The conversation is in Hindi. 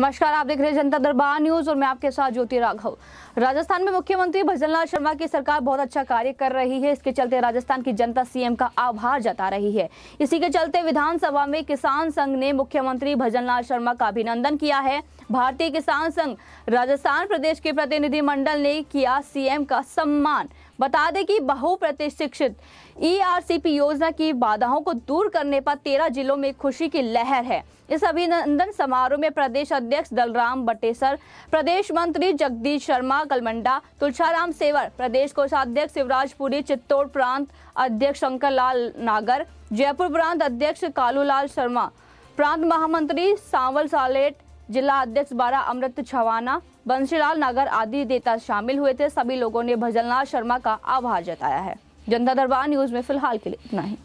नमस्कार आप देख रहे हैं जनता दरबार न्यूज और मैं आपके साथ ज्योति राघव राजस्थान में मुख्यमंत्री भजनलाल शर्मा की सरकार बहुत अच्छा कार्य कर रही है इसके चलते राजस्थान की जनता सीएम का आभार जता रही है इसी के चलते विधानसभा में किसान संघ ने मुख्यमंत्री भजनलाल शर्मा का अभिनंदन किया है भारतीय किसान संघ राजस्थान प्रदेश के प्रतिनिधिमंडल ने किया सीएम का सम्मान बता दें कि बहुप्रतिशिक्षित ईआरसीपी e योजना की बाधाओं को दूर करने पर तेरह जिलों में खुशी की लहर है इस अभिनंदन समारोह में प्रदेश अध्यक्ष दलराम बटेसर प्रदेश मंत्री जगदीश शर्मा कलमंडा तुलसाराम सेवर प्रदेश कोषाध्यक्ष शिवराजपुरी चित्तौड़ प्रांत अध्यक्ष लाल नागर जयपुर प्रांत अध्यक्ष कालूलाल शर्मा प्रांत महामंत्री सांवल सालेट जिला अध्यक्ष बारा अमृत छवाना बंशीलाल नागर आदि नेता शामिल हुए थे सभी लोगों ने भजनलाल शर्मा का आभार जताया है जनता दरबार न्यूज में फिलहाल के लिए इतना ही